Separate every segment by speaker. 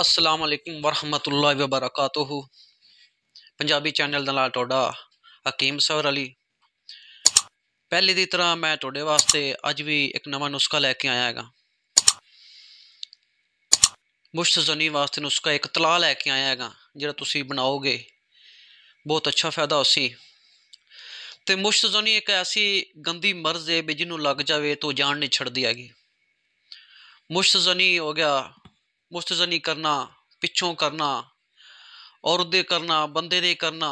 Speaker 1: ਅਸਲਾਮ ਅਲੈਕੁਮ ਵਰਹਮਤੁਲਲਾਹ ਵਬਰਕਾਤੁਹ ਪੰਜਾਬੀ ਚੈਨਲ ਦਾ ਨਾਲ ਤੁਹਾਡਾ ਹਕੀਮ ਸਵਰ ਅਲੀ ਪਹਿਲੇ ਦੀ ਤਰ੍ਹਾਂ ਮੈਂ ਤੁਹਾਡੇ ਵਾਸਤੇ ਅੱਜ ਵੀ ਇੱਕ ਨਵਾਂ ਨੁਸਖਾ ਲੈ ਕੇ ਆਇਆ ਹੈਗਾ ਮੁਸ਼ਤ ਜ਼ਨੀ ਵਾਸਤੇ ਨੁਸਖਾ ਇੱਕ ਤਲਾ ਲੈ ਕੇ ਆਇਆ ਹੈਗਾ ਜਿਹੜਾ ਤੁਸੀਂ ਬਣਾਓਗੇ ਬਹੁਤ ਅੱਛਾ ਫਾਇਦਾ ਹੋਸੀ ਤੇ ਮੁਸ਼ਤ ਜ਼ਨੀ ਇੱਕ ਐਸੀ ਗੰਦੀ ਮਰਜ਼ ਹੈ ਜਿਹਨੂੰ ਲੱਗ ਜਾਵੇ ਤੋ ਜਾਨ ਨਹੀਂ ਛੱਡਦੀ ਹੈਗੀ ਮੁਸ਼ਤ ਜ਼ਨੀ ਹੋ ਗਿਆ ਮੁਸਤਜ਼ਨੀ ਕਰਨਾ ਪਿੱਛੋਂ ਕਰਨਾ ਔਰਤ ਦੇ ਕਰਨਾ ਬੰਦੇ ਦੇ ਕਰਨਾ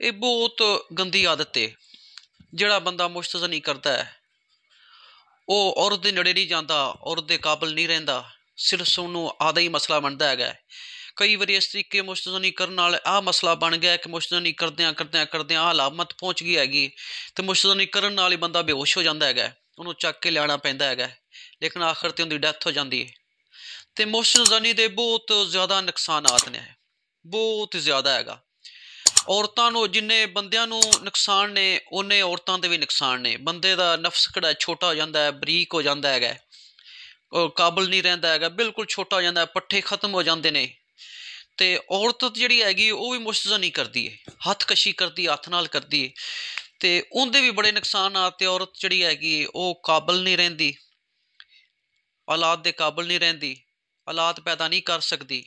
Speaker 1: ਇਹ ਬਹੁਤ ਗੰਦੀ ਆਦਤ ਹੈ ਜਿਹੜਾ ਬੰਦਾ ਮੁਸਤਜ਼ਨੀ ਕਰਦਾ ਹੈ ਉਹ ਔਰਤ ਦੇ ਨੇੜੇ ਨਹੀਂ ਜਾਂਦਾ ਔਰਤ ਦੇ ਕਾਬਲ ਨਹੀਂ ਰਹਿੰਦਾ ਸਿਰ ਸੁਣ ਨੂੰ ਆਦਾ ਹੀ ਮਸਲਾ ਬਣਦਾ ਹੈਗਾ ਕਈ ਵਾਰੀ ਇਸ ਤਰੀਕੇ ਮੁਸਤਜ਼ਨੀ ਕਰਨ ਨਾਲ ਆ ਮਸਲਾ ਬਣ ਗਿਆ ਕਿ ਮੁਸਤਜ਼ਨੀ ਕਰਦਿਆਂ ਕਰਦਿਆਂ ਕਰਦਿਆਂ ਆ ਲਾਮਤ ਪਹੁੰਚ ਗਈ ਹੈਗੀ ਤੇ ਮੁਸਤਜ਼ਨੀ ਕਰਨ ਨਾਲ ਹੀ ਬੰਦਾ ਬੇਹੋਸ਼ ਹੋ ਜਾਂਦਾ ਹੈਗਾ ਉਹਨੂੰ ਚੱਕ ਕੇ ਲਿਆਣਾ ਪੈਂਦਾ ਹੈਗਾ ਲੇਕਿਨ ਆਖਰ ਤੇ ਉਹਦੀ ਡੈਥ ਹੋ ਜਾਂਦੀ ਹੈ ਤੇ ਮੋਸ਼ਨ ਜ਼ਨੀ ਦੇ ਬਹੁਤ ਜ਼ਿਆਦਾ ਨੁਕਸਾਨਾਤ ਨੇ ਬਹੁਤ ਜ਼ਿਆਦਾ ਹੈਗਾ ਔਰਤਾਂ ਨੂੰ ਜਿੰਨੇ ਬੰਦਿਆਂ ਨੂੰ ਨੁਕਸਾਨ ਨੇ ਉਹਨੇ ਔਰਤਾਂ ਤੇ ਵੀ ਨੁਕਸਾਨ ਨੇ ਬੰਦੇ ਦਾ ਨਫਸ ਕਿਹੜਾ ਛੋਟਾ ਹੋ ਜਾਂਦਾ ਹੈ ਬਰੀਕ ਹੋ ਜਾਂਦਾ ਹੈਗਾ ਉਹ ਕਾਬਲ ਨਹੀਂ ਰਹਿੰਦਾ ਹੈਗਾ ਬਿਲਕੁਲ ਛੋਟਾ ਹੋ ਜਾਂਦਾ ਹੈ ਪੱਠੇ ਖਤਮ ਹੋ ਜਾਂਦੇ ਨੇ ਤੇ ਔਰਤ ਜਿਹੜੀ ਹੈਗੀ ਉਹ ਵੀ ਮੁਸ਼ਤਜ਼ਾ ਨਹੀਂ ਕਰਦੀ ਹੈ ਹੱਥ ਕਸ਼ੀ ਕਰਦੀ ਹੱਥ ਨਾਲ ਕਰਦੀ ਹੈ ਤੇ ਉਹਦੇ ਵੀ ਬੜੇ ਨੁਕਸਾਨ ਆ ਤੇ ਔਰਤ ਜਿਹੜੀ ਹੈਗੀ ਉਹ ਕਾਬਲ ਨਹੀਂ ਰਹਿੰਦੀ ਔਲਾਦ ਦੇ ਕਾਬਲ ਨਹੀਂ ਰਹਿੰਦੀ ਹਾਲਾਤ ਪੈਦਾ ਨਹੀਂ ਕਰ ਸਕਦੀ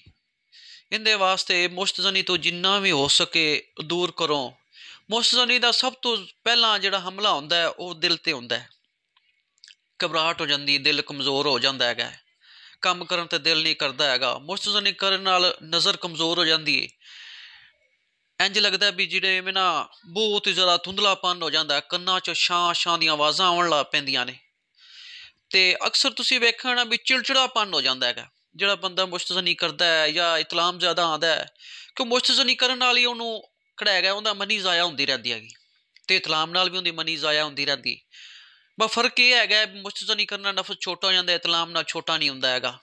Speaker 1: ਇਹਦੇ ਵਾਸਤੇ ਮੁਸ਼ਤਜ਼ਨੀ ਤੋਂ ਜਿੰਨਾ ਵੀ ਹੋ ਸਕੇ ਦੂਰ ਕਰੋ ਮੁਸ਼ਤਜ਼ਨੀ ਦਾ ਸਭ ਤੋਂ ਪਹਿਲਾਂ ਜਿਹੜਾ ਹਮਲਾ ਹੁੰਦਾ ਹੈ ਉਹ ਦਿਲ ਤੇ ਹੁੰਦਾ ਹੈ ਘਬਰਾਹਟ ਹੋ ਜਾਂਦੀ ਦਿਲ ਕਮਜ਼ੋਰ ਹੋ ਜਾਂਦਾ ਹੈਗਾ ਕੰਮ ਕਰਨ ਤੇ ਦਿਲ ਨਹੀਂ ਕਰਦਾ ਹੈਗਾ ਮੁਸ਼ਤਜ਼ਨੀ ਕਰਨ ਨਾਲ ਨਜ਼ਰ ਕਮਜ਼ੋਰ ਹੋ ਜਾਂਦੀ ਹੈ ਇੰਜ ਲੱਗਦਾ ਵੀ ਜਿਹੜੇ ਮੈਂ ਨਾ ਬਹੁਤ ਹੀ ਜ਼ਿਆਦਾ ਧੁੰਦਲਾਪਨ ਹੋ ਜਾਂਦਾ ਕੰਨਾਂ 'ਚ ਛਾਂ ਛਾਂ ਦੀਆਂ ਆਵਾਜ਼ਾਂ ਆਉਣ ਲੱਗ ਪੈਂਦੀਆਂ ਨੇ ਤੇ ਅਕਸਰ ਤੁਸੀਂ ਵੇਖਣਾ ਵੀ ਚਿਲਚੜਾਪਨ ਹੋ ਜਾਂਦਾ ਹੈਗਾ ਜਿਹੜਾ ਬੰਦਾ ਮੁਸ਼ਤਜ਼ਨੀ ਕਰਦਾ ਹੈ ਜਾਂ ਇਤਲਾਮ ਜ਼ਿਆਦਾ ਆਂਦਾ ਹੈ ਕਿ ਮੁਸ਼ਤਜ਼ਨੀ ਕਰਨ ਨਾਲ ਹੀ ਉਹਨੂੰ ਖੜਾ ਗਿਆ ਉਹਦਾ ਮਨੀ ਜ਼ਾਇਆ ਹੁੰਦੀ ਰਹਿੰਦੀ ਹੈਗੀ ਤੇ ਇਤਲਾਮ ਨਾਲ ਵੀ ਉਹਦੀ ਮਨੀ ਜ਼ਾਇਆ ਹੁੰਦੀ ਰਹਿੰਦੀ ਬਸ ਫਰਕ ਇਹ ਹੈਗਾ ਮੁਸ਼ਤਜ਼ਨੀ ਕਰਨ ਨਾਲ ਨਫਸ ਛੋਟਾ ਹੋ ਜਾਂਦਾ ਇਤਲਾਮ ਨਾਲ ਛੋਟਾ ਨਹੀਂ ਹੁੰਦਾ ਹੈਗਾ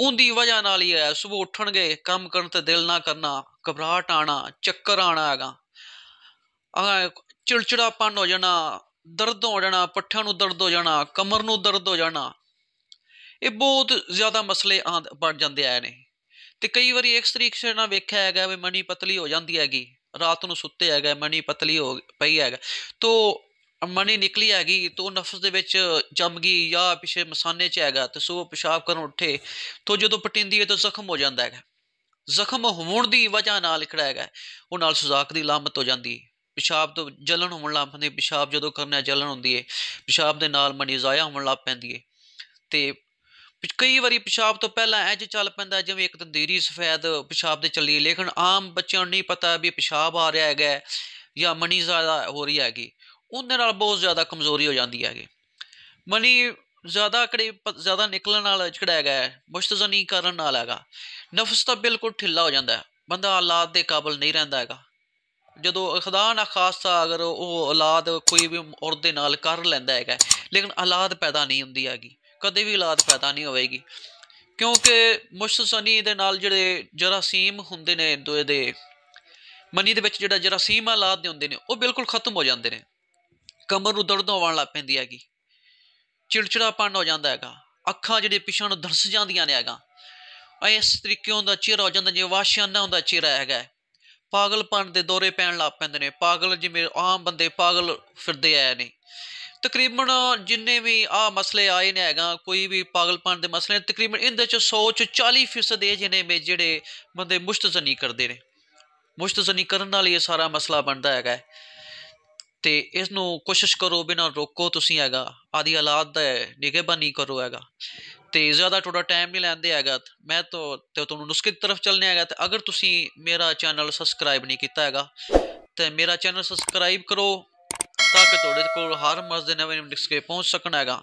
Speaker 1: ਉਹਦੀ ਵਜ੍ਹਾ ਨਾਲ ਹੀ ਹੈ ਸਵੇਰ ਉੱਠਣਗੇ ਕੰਮ ਕਰਨ ਤੇ ਦਿਲ ਨਾ ਕਰਨਾ ਘਬਰਾਟ ਆਣਾ ਚੱਕਰ ਆਣਾ ਹੈਗਾ ਆ ਚਿਲਚੜਾਪਨ ਹੋ ਜਾਣਾ ਦਰਦ ਹੋ ਜਾਣਾ ਪੱਠਿਆਂ ਨੂੰ ਦਰਦ ਹੋ ਜਾਣਾ ਕਮਰ ਨੂੰ ਦਰਦ ਹੋ ਜਾਣਾ ਇਹ ਬਹੁਤ ਜ਼ਿਆਦਾ ਮਸਲੇ ਆ ਬਣ ਜਾਂਦੇ ਆਏ ਨੇ ਤੇ ਕਈ ਵਾਰੀ ਇਸ ਤਰੀਕੇ ਨਾਲ ਵੇਖਿਆ ਹੈਗਾ ਵੀ ਮਣੀ ਪਤਲੀ ਹੋ ਜਾਂਦੀ ਹੈਗੀ ਰਾਤ ਨੂੰ ਸੁੱਤੇ ਹੈਗਾ ਮਣੀ ਪਤਲੀ ਹੋ ਪਈ ਹੈਗਾ ਤੋਂ ਮਣੀ ਨਿਕਲੀ ਹੈਗੀ ਤੋ ਨਫਸ ਦੇ ਵਿੱਚ ਜੰਮ ਗਈ ਜਾਂ ਪਿਛੇ ਮਸਾਨੇ 'ਚ ਹੈਗਾ ਤੇ ਸੋ ਪਿਸ਼ਾਬ ਕਰਨ ਉੱਠੇ ਤੋ ਜਦੋਂ ਪਟਿੰਦੀ ਹੈ ਤਾਂ ਜ਼ਖਮ ਹੋ ਜਾਂਦਾ ਹੈਗਾ ਜ਼ਖਮ ਹੋਣ ਦੀ ਵਜ੍ਹਾ ਨਾਲ ਖੜਾ ਹੈਗਾ ਉਹ ਨਾਲ ਸੁਜ਼ਾਕ ਦੀ ਲਾਮਤ ਹੋ ਜਾਂਦੀ ਪਿਸ਼ਾਬ ਤੋਂ ਜਲਣ ਹੋਣ ਲੱਗ ਪੈਂਦੀ ਪਿਸ਼ਾਬ ਜਦੋਂ ਕਰਨਾ ਜਲਣ ਹੁੰਦੀ ਹੈ ਪਿਸ਼ਾਬ ਦੇ ਨਾਲ ਮਣੀ ਜ਼ਾਇਆ ਹੋਣ ਲੱਗ ਪੈਂਦੀ ਹੈ ਤੇ ਕਈ ਵਾਰੀ ਪਿਸ਼ਾਬ ਤੋਂ ਪਹਿਲਾਂ ਇੰਜ ਚੱਲ ਪੈਂਦਾ ਜਿਵੇਂ ਇੱਕ ਤੰਦੀਰੀ ਸਫੈਦ ਪਿਸ਼ਾਬ ਦੇ ਚੱਲੀ ਲੇਕਿਨ ਆਮ ਬੱਚਿਆਂ ਨੂੰ ਨਹੀਂ ਪਤਾ ਵੀ ਪਿਸ਼ਾਬ ਆ ਰਿਹਾ ਹੈਗਾ ਜਾਂ ਮਣੀ ਜ਼ਿਆਦਾ ਹੋ ਰਹੀ ਹੈਗੀ ਉਹਦੇ ਨਾਲ ਬਹੁਤ ਜ਼ਿਆਦਾ ਕਮਜ਼ੋਰੀ ਹੋ ਜਾਂਦੀ ਹੈਗੀ ਮਣੀ ਜ਼ਿਆਦਾ ਕੜੇ ਜ਼ਿਆਦਾ ਨਿਕਲਣ ਨਾਲ ਜਿਹੜਾ ਹੈਗਾ ਮੁਸ਼ਤਜ਼ਨੀ ਕਰਨ ਨਾਲ ਹੈਗਾ ਨਫਸ ਤਾਂ ਬਿਲਕੁਲ ਠਿੱਲਾ ਹੋ ਜਾਂਦਾ ਹੈ ਬੰਦਾ ਔਲਾਦ ਦੇ ਕਾਬਲ ਨਹੀਂ ਰਹਿੰਦਾ ਹੈਗਾ ਜਦੋਂ ਖੁਦਾ ਨਾ ਖਾਸਾ ਅਗਰ ਉਹ ਔਲਾਦ ਕੋਈ ਵੀ ਔਰਤ ਦੇ ਨਾਲ ਕਰ ਲੈਂਦਾ ਹੈਗਾ ਲੇਕਿਨ ਔਲਾਦ ਪੈਦਾ ਨਹੀਂ ਹੁੰਦੀ ਹੈਗੀ ਕਦੇ ਵੀ ਔਲਾਦ ਪੈਦਾ ਨਹੀਂ ਹੋਵੇਗੀ ਕਿਉਂਕਿ ਮੁਸ਼ਤਸਨੀ ਦੇ ਨਾਲ ਜਿਹੜੇ ਜਰਾਸੀਮ ਹੁੰਦੇ ਨੇ ਦੋਏ ਦੇ ਮਨੀ ਦੇ ਵਿੱਚ ਜਿਹੜਾ ਜਰਾਸੀਮ ਲਾਦ ਦੇ ਹੁੰਦੇ ਨੇ ਉਹ ਬਿਲਕੁਲ ਖਤਮ ਹੋ ਜਾਂਦੇ ਨੇ ਕਮਰ ਨੂੰ ਦਰਦ ਹੋਣ ਲੱਗ ਪੈਂਦੀ ਹੈਗੀ ਚਿੜਚਿੜਾਪਨ ਹੋ ਜਾਂਦਾ ਹੈਗਾ ਅੱਖਾਂ ਜਿਹੜੇ ਪਿਛਾਂ ਨੂੰ ਦਰਸ ਜਾਂਦੀਆਂ ਨੇ ਹੈਗਾ ਇਸ ਤਰੀਕੇ ਹੁੰਦਾ ਚਿਹਰਾ ਹੋ ਜਾਂਦਾ ਜਿਵੇਂ ਵਾਸ਼ਿਆਨਾ ਹੁੰਦਾ ਚਿਹਰਾ ਹੈਗਾ ਪਾਗਲਪਨ ਦੇ ਦੌਰੇ ਪੈਣ ਲੱਗ ਪੈਂਦੇ ਨੇ ਪਾਗਲ ਜਿਵੇਂ ਆਮ ਬੰਦੇ ਪਾਗਲ ਫਿਰਦੇ ਆਏ ਨੇ ਤਕਰੀਬਨ ਜਿੰਨੇ ਵੀ ਆ ਮਸਲੇ ਆਏ ਨੇ ਹੈਗਾ ਕੋਈ ਵੀ ਪਾਗਲਪਨ ਦੇ ਮਸਲੇ ਤਕਰੀਬਨ ਇਹਦੇ ਚ 100 ਚ 40% ਇਹ ਜਿਹਨੇ ਮੇ ਜਿਹੜੇ ਬੰਦੇ ਮੁਸ਼ਤਜ਼ਨੀ ਕਰਦੇ ਨੇ ਮੁਸ਼ਤਜ਼ਨੀ ਕਰਨ ਨਾਲ ਇਹ ਸਾਰਾ ਮਸਲਾ ਬਣਦਾ ਹੈਗਾ ਤੇ ਇਸ ਨੂੰ ਕੋਸ਼ਿਸ਼ ਕਰੋ ਬਿਨਾ ਰੋਕੋ ਤੁਸੀਂ ਹੈਗਾ ਆਦੀ ਹਾਲਾਤ ਦਾ ਨਿਗਹਿਬਾਨੀ ਕਰੋ ਹੈਗਾ ਤੇ ਜ਼ਿਆਦਾ ਟੋਟਾ ਟਾਈਮ ਨਹੀਂ ਲੈਂਦੇ ਹੈਗਾ ਮੈਂ ਤਾਂ ਤੇ ਤੁਹਾਨੂੰ ਨੁਸਖੇ ਦੀ ਤਰਫ ਚੱਲਨੇ ਹੈਗਾ ਤੇ ਅਗਰ ਤੁਸੀਂ ਮੇਰਾ ਚੈਨਲ ਸਬਸਕ੍ਰਾਈਬ ਨਹੀਂ ਕੀਤਾ ਹੈਗਾ ਤੇ ਮੇਰਾ ਚੈਨਲ ਸਬਸਕ੍ਰਾਈਬ ਕਰੋ ਤਾਂ ਕਿ ਤੁਹਾਡੇ ਕੋਲ ਹਰ ਮਰਜ਼ ਦੇ ਨਵੇਂ ਕੇ ਪਹੁੰਚ ਸਕਣ ਹੈਗਾ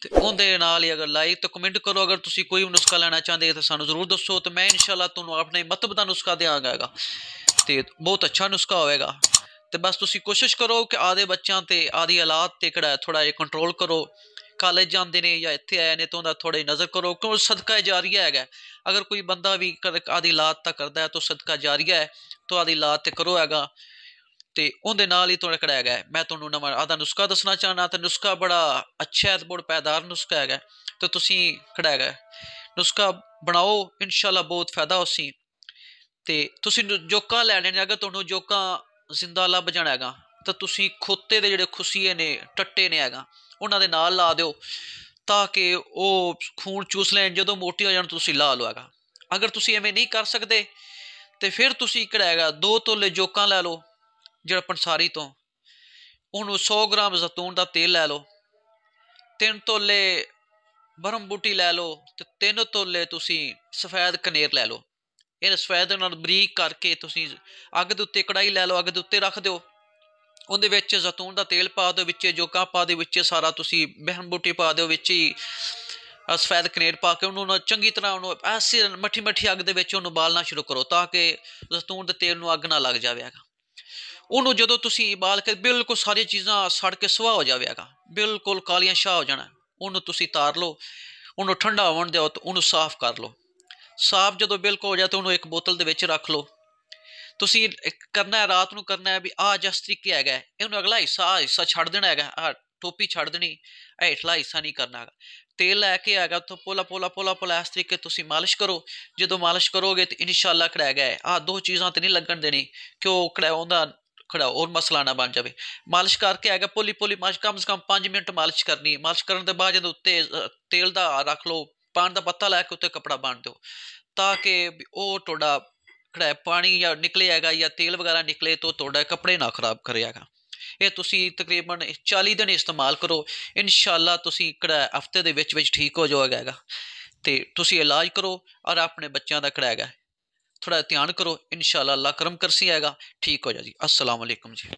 Speaker 1: ਤੇ ਉਹਦੇ ਨਾਲ ਹੀ ਅਗਰ ਲਾਈਕ ਤੇ ਕਮੈਂਟ ਕਰੋ ਅਗਰ ਤੁਸੀਂ ਕੋਈ ਨੁਸਖਾ ਲੈਣਾ ਚਾਹੁੰਦੇ ਤਾਂ ਸਾਨੂੰ ਜ਼ਰੂਰ ਦੱਸੋ ਤੇ ਮੈਂ ਇਨਸ਼ਾਅੱਲਾ ਤੁਹਾਨੂੰ ਆਪਣੇ ਮਤਬ ਦਾ ਨੁਸਖਾ ਦੇਵਾਂਗਾ ਹੈਗਾ ਤੇ ਬਹੁਤ ਅੱਛਾ ਨੁਸਖਾ ਹੋਵੇਗਾ ਤੇ ਬਸ ਤੁਸੀਂ ਕੋਸ਼ਿਸ਼ ਕਰੋ ਕਿ ਆਦੇ ਬੱਚਿਆਂ ਤੇ ਆਦੀ ਹਾਲਾਤ ਤੇ ਕਿਹੜਾ ਥੋੜਾ ਜਿਹਾ ਕੰਟਰੋਲ ਕਰੋ ਕਾਲਜ ਜਾਂਦੇ ਨੇ ਜਾਂ ਇੱਥੇ ਆਏ ਨੇ ਤਾਂ ਉਹਦਾ ਥੋੜੀ ਨਜ਼ਰ ਕਰੋ ਕਿ ਉਹ ਸਦਕਾ ਜਾਰੀਆ ਹੈਗਾ ਅਗਰ ਕੋਈ ਬੰਦਾ ਵੀ ਆਦੀ ਹਾਲਾਤ ਤਾਂ ਕਰਦਾ ਹੈ ਤਾਂ ਸਦਕਾ ਜਾਰੀਆ ਹੈ ਤਾਂ ਆਦੀ ਹਾਲਾਤ ਤੇ ਕਰੋ ਹੈਗਾ ਤੇ ਉਹਦੇ ਨਾਲ ਹੀ ਤੁਹਾਡਾ ਕਢਾਇਆ ਗਿਆ ਮੈਂ ਤੁਹਾਨੂੰ ਨਵਾਂ ਆਦਾ ਨੁਸਖਾ ਦੱਸਣਾ ਚਾਹਨਾ ਤੇ ਨੁਸਖਾ ਬੜਾ ਅੱਛਾ ਹੈ ਬੜਾ ਪੈਦਾਰ ਨੁਸਖਾ ਹੈਗਾ ਤੇ ਤੁਸੀਂ ਖੜਾ ਗਿਆ ਨੁਸਖਾ ਬਣਾਓ ਇਨਸ਼ਾਅੱਲਾ ਬਹੁਤ ਫਾਇਦਾ ਹੋਸੀ ਤੇ ਤੁਸੀਂ ਜੋਕਾ ਲੈਣੇ ਨੇ ਅਗਰ ਤੁਹਾਨੂੰ ਜੋਕਾ ਜ਼ਿੰਦਾ ਲੱਭ ਜਾਣਾ ਹੈਗਾ ਤਾਂ ਤੁਸੀਂ ਖੋਤੇ ਦੇ ਜਿਹੜੇ ਖੁਸੀਏ ਨੇ ਟੱਟੇ ਨੇ ਹੈਗਾ ਉਹਨਾਂ ਦੇ ਨਾਲ ਲਾ ਦਿਓ ਤਾਂ ਕਿ ਉਹ ਖੂਨ ਚੂਸ ਲੈਣ ਜਦੋਂ ਮੋਟੀ ਹੋ ਜਾਣ ਤੁਸੀਂ ਲਾ ਲਓ ਹੈਗਾ ਅਗਰ ਤੁਸੀਂ ਐਵੇਂ ਨਹੀਂ ਕਰ ਸਕਦੇ ਤੇ ਫਿਰ ਤੁਸੀਂ ਹੈਗਾ ਦੋ ਤੋਲੇ ਜੋਕਾਂ ਲੈ ਲਓ ਜਿਹੜਾ ਪੰਸਾਰੀ ਤੋਂ ਉਹਨੂੰ 100 ਗ੍ਰਾਮ ਜ਼ੈਤੂਨ ਦਾ ਤੇਲ ਲੈ ਲਓ ਤਿੰਨ ਤੋਲੇ ਬਰਮ ਬੂਟੀ ਲੈ ਲਓ ਤੇ ਤਿੰਨ ਤੋਲੇ ਤੁਸੀਂ ਸਫੈਦ ਕਨੇਰ ਲੈ ਲਓ ਇਹਨ ਸਫੈਦ ਨਾਲ ਬਰੀਕ ਕਰਕੇ ਤੁਸੀਂ ਅੱਗ ਦੇ ਉੱਤੇ ਕੜਾਈ ਲੈ ਲਓ ਅੱਗ ਦੇ ਉੱਤੇ ਰੱਖ ਦਿਓ ਉਹਦੇ ਵਿੱਚ ਜ਼ੈਤੂਨ ਦਾ ਤੇਲ ਪਾ ਦਿਓ ਵਿੱਚ ਜੋਕਾ ਪਾ ਦੇ ਵਿੱਚ ਸਾਰਾ ਤੁਸੀਂ ਬਹਿਮ ਬੂਟੀ ਪਾ ਦਿਓ ਵਿੱਚ ਹੀ ਸਫੈਦ ਕਨੇਰ ਪਾ ਕੇ ਉਹਨੂੰ ਚੰਗੀ ਤਰ੍ਹਾਂ ਉਹਨੂੰ ਐਸੀ ਮੱਠੀ ਮੱਠੀ ਅੱਗ ਦੇ ਵਿੱਚ ਉਹਨੂੰ ਬਾਲਣਾ ਸ਼ੁਰੂ ਕਰੋ ਤਾਂ ਕਿ ਜ਼ੈਤੂਨ ਦੇ ਤੇਲ ਨੂੰ ਅੱਗ ਨਾ ਲੱਗ ਜਾਵੇਗਾ ਉਹਨੂੰ ਜਦੋਂ ਤੁਸੀਂ ਇਬਾਲ ਕੇ ਬਿਲਕੁਲ ਸਾਰੀ ਚੀਜ਼ਾਂ ਸੜ ਕੇ ਸੁਆਹ ਹੋ ਜਾਵੇਗਾ ਬਿਲਕੁਲ ਕਾਲੀਆਂ ਸ਼ਾਹ ਹੋ ਜਾਣਾ ਉਹਨੂੰ ਤੁਸੀਂ ਤਾਰ ਲਓ ਉਹਨੂੰ ਠੰਡਾ ਹੋਣ ਦਿਓ ਤੇ ਉਹਨੂੰ ਸਾਫ਼ ਕਰ ਲਓ ਸਾਫ਼ ਜਦੋਂ ਬਿਲਕੁਲ ਹੋ ਜਾ ਤਾਂ ਉਹਨੂੰ ਇੱਕ ਬੋਤਲ ਦੇ ਵਿੱਚ ਰੱਖ ਲਓ ਤੁਸੀਂ ਕਰਨਾ ਹੈ ਰਾਤ ਨੂੰ ਕਰਨਾ ਹੈ ਵੀ ਆ ਜਸ ਤਰੀਕੇ ਹੈਗਾ ਇਹਨੂੰ ਅਗਲਾ ਹਿੱਸਾ ਹਿੱਸਾ ਛੱਡ ਦੇਣਾ ਹੈਗਾ ਆ ਟੋਪੀ ਛੱਡ ਦੇਣੀ ਐਠਲਾ ਹਿੱਸਾ ਨਹੀਂ ਕਰਨਾ ਹੈਗਾ ਤੇਲ ਲੈ ਕੇ ਆਗਾ ਤਾਂ ਪੋਲਾ ਪੋਲਾ ਪੋਲਾ ਪੋਲਾ ਇਸ ਤਰੀਕੇ ਤੁਸੀਂ ਮਾਲਿਸ਼ ਕਰੋ ਜਦੋਂ ਮਾਲਿਸ਼ ਕਰੋਗੇ ਤੇ ਇਨਸ਼ਾਅੱਲਾ ਕੜਾ ਗਿਆ ਆ ਦੋ ਚੀਜ਼ਾਂ ਤੇ ਨਹੀਂ ਲੱਗਣ ਦੇਣੀ ਕਿਉਂ ਉਹ ਕੜਾ ਉਹਦਾ ਖੜਾ ਹੋਰ ਮਸਲਾ ਨਾ ਬਣ ਜਾਵੇ ਮਾਲਿਸ਼ ਕਰਕੇ ਆਗਾ ਪੋਲੀ ਪੋਲੀ ਮਾਲਿਸ਼ ਕਮਸ ਕਮ 5 ਮਿੰਟ ਮਾਲਿਸ਼ ਕਰਨੀ ਮਾਲਿਸ਼ ਕਰਨ ਦੇ ਬਾਅਦ ਜਦੋਂ ਉੱਤੇ ਤੇਲ ਦਾ ਰੱਖ ਲਓ ਪਾਣ ਦਾ ਪੱਤਾ ਲੈ ਕੇ ਉੱਤੇ ਕਪੜਾ ਬੰਨ ਦਿਓ ਤਾਂ ਕਿ ਉਹ ਤੁਹਾਡਾ ਖੜਾ ਪਾਣੀ ਜਾਂ ਨਿਕਲੇਗਾ ਜਾਂ ਤੇਲ ਵਗੈਰਾ ਨਿਕਲੇ ਤੋਂ ਤੁਹਾਡਾ ਕੱਪੜੇ ਨਾ ਖਰਾਬ ਕਰੇਗਾ ਇਹ ਤੁਸੀਂ ਤਕਰੀਬਨ 40 ਦਿਨ ਇਸਤੇਮਾਲ ਕਰੋ ਇਨਸ਼ਾਅੱਲਾ ਤੁਸੀਂ ਕਿਹੜਾ ਹਫਤੇ ਦੇ ਵਿੱਚ ਵਿੱਚ ਠੀਕ ਹੋ ਜਾਓਗਾ ਤੇ ਤੁਸੀਂ ਇਲਾਜ ਕਰੋ ਔਰ ਆਪਣੇ ਬੱਚਿਆਂ ਦਾ ਕਿਹੜਾ ਹੈਗਾ ਥੋੜਾ ਧਿਆਨ ਕਰੋ ਇਨਸ਼ਾਅੱਲਾ ਅੱਲਾ ਕਰਮ ਕਰਸੀ ਆਏਗਾ ਠੀਕ ਹੋ ਜਾ ਜੀ ਅਸਲਾਮ ਅਲੈਕਮ ਜੀ